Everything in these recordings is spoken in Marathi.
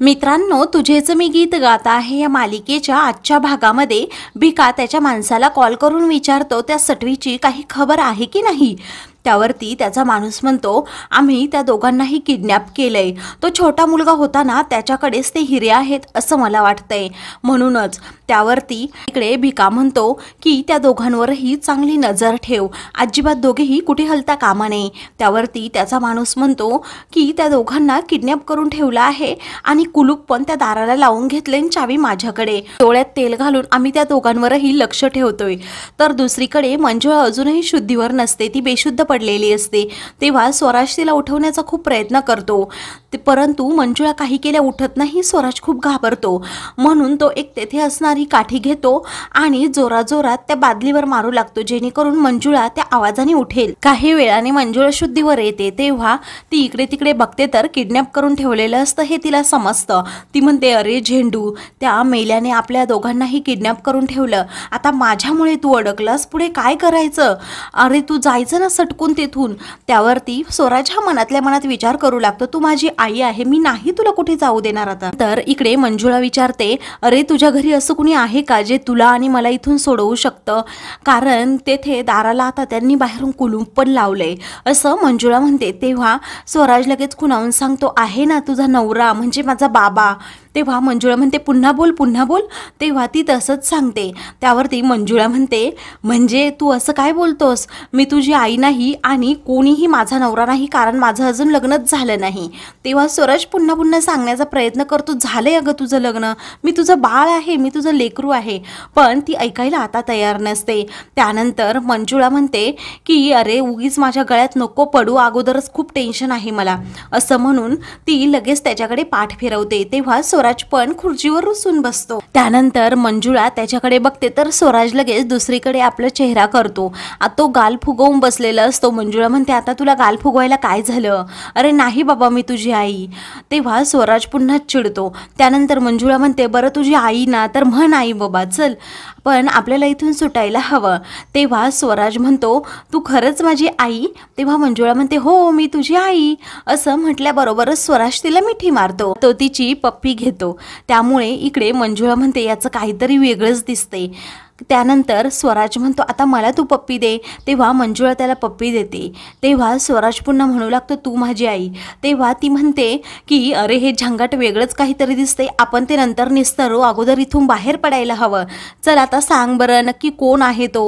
मित्रांनो तुझेच मी गीत गात आहे या मालिकेच्या आजच्या भागामध्ये भिका त्याच्या माणसाला कॉल करून विचारतो त्या सटवीची काही खबर आहे की नाही त्यावरती त्याचा माणूस म्हणतो आम्ही त्या दोघांनाही किडनॅप केलंय तो छोटा मुलगा होता ना त्याच्याकडेच ते हिरे आहेत असं मला वाटतंय म्हणूनच त्यावरती इकडे भिका म्हणतो की त्या दोघांवरही चांगली नजर ठेव अजिबात दोघेही कुठे हलता कामा नये त्यावरती त्याचा माणूस म्हणतो की त्या दोघांना किडनॅप करून ठेवला आहे आणि कुलूप पण त्या दाराला लावून घेतले चावी माझ्याकडे डोळ्यात तेल घालून आम्ही त्या दोघांवरही लक्ष ठेवतोय तर दुसरीकडे मंजुळा अजूनही शुद्धीवर नसते ती बेशुद्ध पडलेली असते तेव्हा स्वराज तिला उठवण्याचा खूप प्रयत्न करतो ते परंतु मंजुळा काही केल्या उठत नाही स्वराज खूप घाबरतो म्हणून तो एक तेथे असणारी काठी घेतो आणि जोराजोरात त्या बादलीवर मारू लागतो जेणेकरून मंजुळा त्या आवाजाने उठेल काही वेळाने मंजुळा शुद्धीवर येते तेव्हा ती इकडे तिकडे बघते तर किडनॅप करून ठेवलेलं असतं हे तिला समजतं ती म्हणते अरे झेंडू त्या मेल्याने आपल्या दोघांनाही किडनॅप करून ठेवलं आता माझ्यामुळे तू अडकलास पुढे काय करायचं अरे तू जायचं ना सटकून चुकून तिथून त्यावरती स्वराज हा मनातल्या मनात विचार करू लागतो तू माझी आई आहे मी नाही तुला कुठे जाऊ देणार आता तर इकडे मंजुळा विचारते अरे तुझ्या घरी असं कुणी आहे का जे तुला आणि मला इथून सोडवू शकतं कारण तेथे दाराला आता त्यांनी बाहेरून कुलूम पण लावलंय असं मंजुळा म्हणते तेव्हा स्वराज लगेच खुणावून सांगतो आहे ना तुझा नवरा म्हणजे माझा बाबा तेव्हा मंजुळा म्हणते पुन्हा बोल पुन्हा बोल तेव्हा ती तसंच सांगते त्यावरती मंजुळा म्हणते म्हणजे तू असं काय बोलतोस मी तुझी आई नाही आणि कोणीही माझा नवरा नाही कारण माझं अजून लग्नच झालं नाही तेव्हा सरज पुन्हा पुन्हा सांगण्याचा प्रयत्न करतो झालंय अगं तुझं लग्न मी तुझं बाळ आहे मी तुझं लेकरू आहे पण ती ऐकायला आता तयार नसते त्यानंतर मंजुळा म्हणते की अरे उगीच माझ्या गळ्यात नको पडू अगोदरच खूप टेन्शन आहे मला असं म्हणून ती लगेच त्याच्याकडे पाठ फिरवते तेव्हा स्वर स्वराज पण खुर्चीवर रुसून बसतो त्यानंतर मंजुळा त्याच्याकडे बघते तर स्वराज लगेच दुसरीकडे आपला चेहरा करतो तो गाल फुगवून बसलेला असतो मंजुळा म्हणते आता तुला गाल फुगवायला काय झालं अरे नाही बाबा मी तुझी आई तेव्हा स्वराज पुन्हा चिडतो त्यानंतर मंजुळा म्हणते बरं तुझी आई ना तर म्हण आई बाबा चल पण आपल्याला इथून सुटायला हवं तेव्हा स्वराज म्हणतो तू खरंच माझी आई तेव्हा मंजुळा म्हणते हो मी तुझी आई असं म्हटल्याबरोबरच स्वराज तिला मिठी मारतो तो तिची पप्पी घेतो घेतो त्यामुळे इकडे मंजुळा म्हणते याचं काहीतरी वेगळंच दिसते त्यानंतर स्वराज म्हणतो आता मला तू पप्पी दे तेव्हा मंजुळा त्याला पप्पी देते तेव्हा स्वराज पुन्हा म्हणू लागतो तू माझी आई तेव्हा ती म्हणते की अरे हे झंगाट वेगळंच काहीतरी दिसते आपण ते नंतर निस्तरू अगोदर इथून बाहेर पडायला हवं चल आता सांग बरं नक्की कोण आहे तो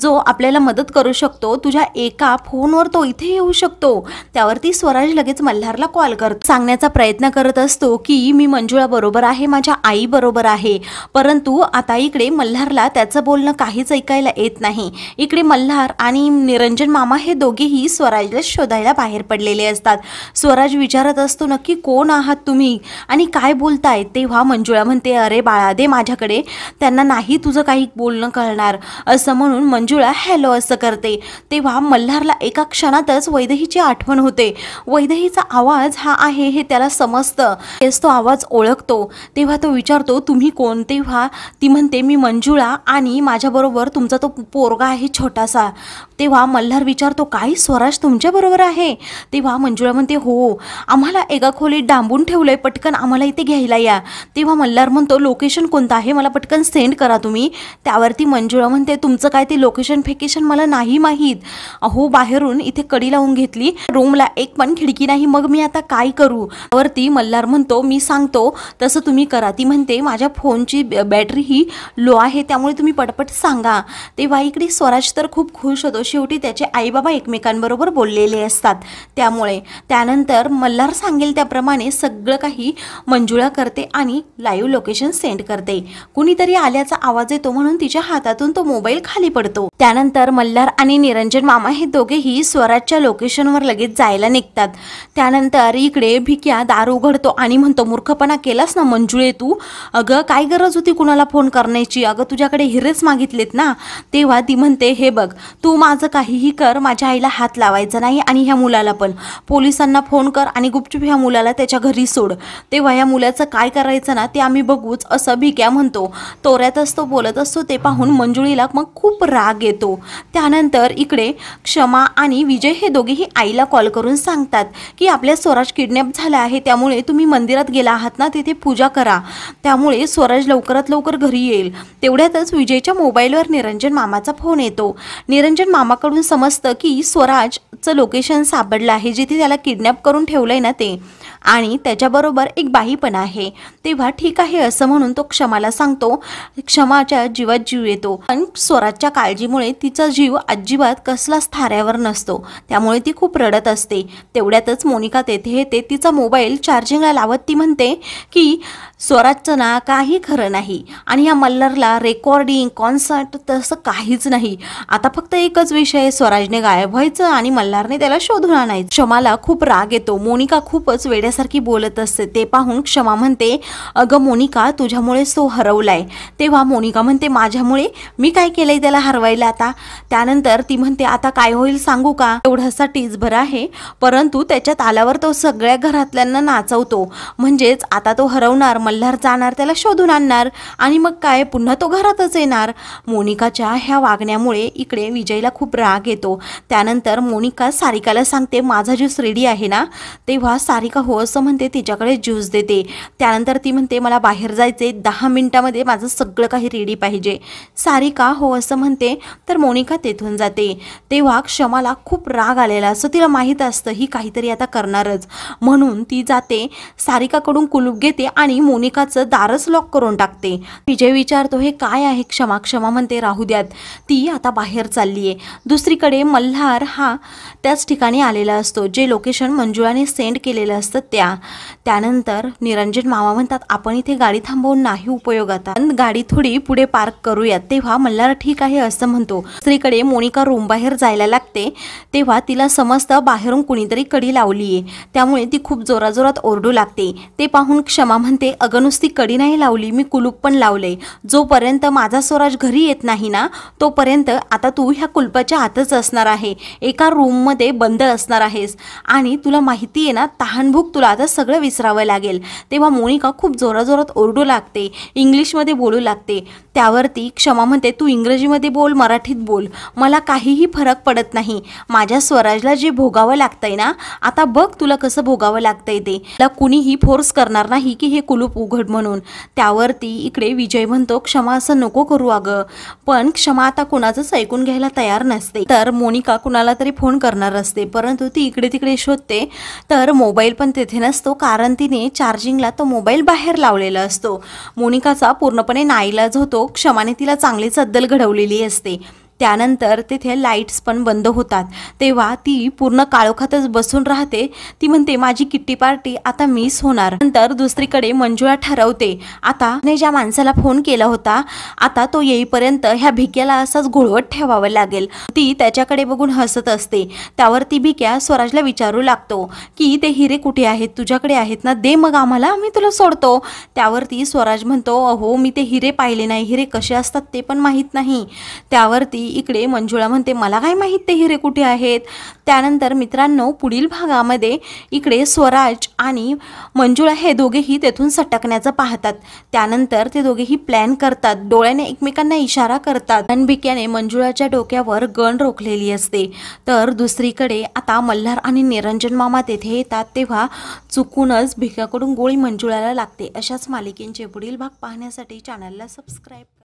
जो आपल्याला मदत करू शकतो तुझ्या एका फोनवर तो इथे येऊ शकतो त्यावरती स्वराज लगेच मल्हारला कॉल करतो सांगण्याचा प्रयत्न करत असतो की मी मंजुळा बरोबर आहे माझ्या आई बरोबर आहे परंतु आता इकडे मल्हारला त्याचं त्यांचं बोलणं काहीच ऐकायला येत नाही इकडे मल्हार आणि निरंजन मामा हे दोघेही स्वराजला शोधायला बाहेर पडलेले असतात स्वराज विचारत असतो नक्की कोण आहात तुम्ही आणि काय बोलताय तेव्हा मंजुळा म्हणते अरे बाळा दे माझ्याकडे त्यांना नाही तुझं काही बोलणं कळणार असं म्हणून मंजुळा हॅलो असं करते तेव्हा मल्हारला एका क्षणातच वैदहीची आठवण होते वैदहीचा आवाज हा आहे हे त्याला समजतं तो आवाज ओळखतो तेव्हा तो विचारतो तुम्ही कोण तेव्हा ती म्हणते मी मंजुळा आणि आणि माझ्याबरोबर तुमचा तो पोरगा आहे छोटासा तेव्हा मल्हार विचारतो काय स्वराज तुमच्याबरोबर आहे तेव्हा मंजुळा म्हणते हो आम्हाला एका खोलीत डांबून ठेवलं आहे पटकन आम्हाला इथे घ्यायला या तेव्हा मल्हार म्हणतो लोकेशन कोणतं आहे मला पटकन सेंड करा तुम्ही त्यावरती मंजुळा म्हणते तुमचं काय ते लोकेशन फेकेशन मला नाही माहीत अहो बाहेरून इथे कडी लावून घेतली रूमला एक पण खिडकी नाही मग मी आता काय करू त्यावरती मल्हार म्हणतो मी सांगतो तसं तुम्ही करा ती म्हणते माझ्या फोनची बॅटरी ही लो आहे त्यामुळे तुम्ही तुम्ही पटपट सांगा तेव्हा इकडे स्वराज तर खूप खुश होतो शेवटी त्याचे आईबाबा एकमेकांबरोबर बोललेले असतात त्यामुळे त्यानंतर मल्हार सांगेल त्याप्रमाणे सगळं काही मंजुळा करते आणि लाईव्ह लोकेशन सेंड करते कुणीतरी आल्याचा आवाज येतो म्हणून तिच्या हातातून तो मोबाईल खाली पडतो त्यानंतर मल्हार आणि निरंजन मामा हे दोघेही स्वराजच्या लोकेशनवर लगेच जायला निघतात त्यानंतर इकडे भिक्या दार उघडतो आणि म्हणतो मूर्खपणा केलास ना मंजुळे तू अगं काय गरज होती कुणाला फोन करण्याची अगं तुझ्याकडे अखेरच मागितलेत ना तेव्हा ती म्हणते हे बघ तू माझं काहीही कर माझ्या आईला हात लावायचा नाही आणि ह्या मुलाला पण पोलिसांना फोन कर आणि गुपचूप ह्या मुलाला त्याच्या घरी सोड तेव्हा ह्या मुलाचं काय करायचं ना ते आम्ही बघूच असं भिक्या म्हणतो तोऱ्यातच तो बोलत असतो ते पाहून मंजुळीला मग खूप राग येतो त्यानंतर इकडे क्षमा आणि विजय हे दोघेही आईला कॉल करून सांगतात की आपल्या स्वराज किडनॅप झाला आहे त्यामुळे तुम्ही मंदिरात गेला आहात ना तिथे पूजा करा त्यामुळे स्वराज लवकरात लवकर घरी येईल तेवढ्यातच विजय विजयच्या मोबाईलवर निरंजन मामाचा फोन येतो निरंजन मामाकडून समजतं की स्वराजचं लोकेशन सापडलं आहे जिथे त्याला किडनॅप करून ठेवलं आहे ना ते आणि त्याच्याबरोबर एक बाई पण आहे तेव्हा ठीक आहे असं म्हणून तो क्षमाला सांगतो क्षमाच्या जीवात जीव येतो पण स्वराजच्या काळजीमुळे तिचा जीव अजिबात कसलाच थाऱ्यावर नसतो त्यामुळे ती खूप रडत असते तेवढ्यातच मोनिका तेथे येते तिचा मोबाईल चार्जिंगला लावत ती म्हणते की स्वराजचं ना काही खरं नाही आणि या मल्लरला रेकॉर्डिंग कॉन्सर्ट तसं काहीच नाही आता फक्त एकच विषय स्वराजने गायब व्हायचं आणि मल्हारने त्याला शोधून आणायचं क्षमाला खूप राग येतो मोनिका खूपच वेड्या वेड्यासारखी बोलत असते ते पाहून क्षमा म्हणते अगं मोनिका तुझ्यामुळे तो हरवलाय तेव्हा मोनिका म्हणते माझ्यामुळे मी काय केलंय त्याला हरवायला आता त्यानंतर ती म्हणते आता काय होईल सांगू का एवढासा टीजभर आहे परंतु त्याच्यात आल्यावर तो सगळ्या घरातल्यांना नाचवतो म्हणजेच आता तो हरवणार मल्हार जाणार त्याला शोधून आणणार आणि मग काय पुन्हा तो घरातच येणार मोनिकाच्या ह्या वागण्यामुळे इकडे विजयला खूप राग येतो त्यानंतर मोनिका सारिकाला सांगते माझा ज्यूस श्रीडी आहे ना तेव्हा सारिका हो असं म्हणते तिच्याकडे ज्यूस देते त्यानंतर ती म्हणते मला बाहेर जायचे दहा मिनटामध्ये माझं सगळं काही रेडी पाहिजे सारिका हो असं म्हणते तर मोनिका तेथून जाते तेव्हा क्षमाला खूप राग आलेला असं तिला माहीत असतं ही काहीतरी आता करणारच म्हणून ती जाते सारिकाकडून कुलूप घेते आणि मोनिकाचं दारच लॉक करून टाकते विजय विचारतो हे काय आहे क्षमा क्षमा म्हणते राहू द्यात ती आता बाहेर चालली आहे दुसरीकडे मल्हार हा त्याच ठिकाणी आलेला असतो जे लोकेशन मंजुळाने सेंड केलेलं असतं त्या त्यानंतर निरंजन मामा म्हणतात आपण इथे गाडी थांबवून नाही उपयोग आता गाडी थोडी पुढे पार्क करूयात तेव्हा मल्हार ठीक आहे असं म्हणतो स्त्रीकडे मोनिका रूम बाहेर जायला लागते तेव्हा तिला समजतं बाहेरून कुणीतरी कडी लावलीये त्यामुळे ती खूप जोराजोरात ओरडू लागते ते पाहून क्षमा म्हणते अगनुसती कडी नाही लावली मी कुलूप पण लावले जोपर्यंत माझा स्वराज घरी येत नाही ना तोपर्यंत आता तू ह्या कुलपाच्या आतच असणार आहे एका रूममध्ये बंद असणार आहेस आणि तुला माहिती आहे ना तहानभूक तुला आता सगळं विसरावं लागेल तेव्हा मोनिका खूप जोराजोरात ओरडू लागते इंग्लिशमध्ये बोलू लागते त्यावरती क्षमा म्हणते तू इंग्रजीमध्ये बोल मराठीत बोल मला काहीही फरक पडत नाही माझ्या स्वराजला जे भोगावं लागतंय ना आता बघ तुला कसं भोगावं लागतंय ते तुला कुणीही फोर्स करणार नाही की हे कुलूप उघड म्हणून त्यावरती इकडे विजय म्हणतो क्षमा असं नको करू अगं पण क्षमा आता कुणाचंच ऐकून घ्यायला तयार नसते तर मोनिका कुणाला तरी फोन करणार असते परंतु ती इकडे तिकडे शोधते तर मोबाईल पण ते तेथे नसतो कारण तिने चार्जिंगला तो मोबाईल बाहेर लावलेला असतो मोनिकाचा पूर्णपणे नाईलाज होतो क्षमाने तिला चांगलीच अद्दल घडवलेली असते त्यानंतर तिथे लाईट्स पण बंद होतात तेव्हा ती पूर्ण काळोखातच बसून राहते ती म्हणते माझी किट्टी पार्टी आता मिस होणार नंतर दुसरीकडे मंजुळा ठरवते आता ने ज्या माणसाला फोन केला होता आता तो येईपर्यंत ह्या भिक्याला असाच घोळवत ठेवावा लागेल ती त्याच्याकडे बघून हसत असते त्यावर ती भिक्या स्वराजला विचारू लागतो की ते हिरे कुठे आहेत तुझ्याकडे आहेत ना दे मग आम्हाला आम्ही तुला सोडतो त्यावरती स्वराज म्हणतो अहो मी ते हिरे पाहिले नाही हिरे कसे असतात ते पण माहीत नाही त्यावरती इकडे मंजुळा म्हणते मला काय माहीत ते हिरे कुठे आहेत त्यानंतर मित्रांनो पुढील भागामध्ये इकडे स्वराज आणि मंजुळा हे दोघेही तेथून सटकण्याचं पाहतात त्यानंतर ते दोघेही प्लॅन करतात डोळ्याने एकमेकांना इशारा करतात अनभिक्याने मंजुळाच्या डोक्यावर गण रोखलेली असते तर दुसरीकडे आता मल्हार आणि निरंजन मामा तेथे येतात तेव्हा चुकूनच भिक्याकडून गोळी मंजुळाला लागते अशाच मालिकेंचे पुढील भाग पाहण्यासाठी चॅनलला सबस्क्राईब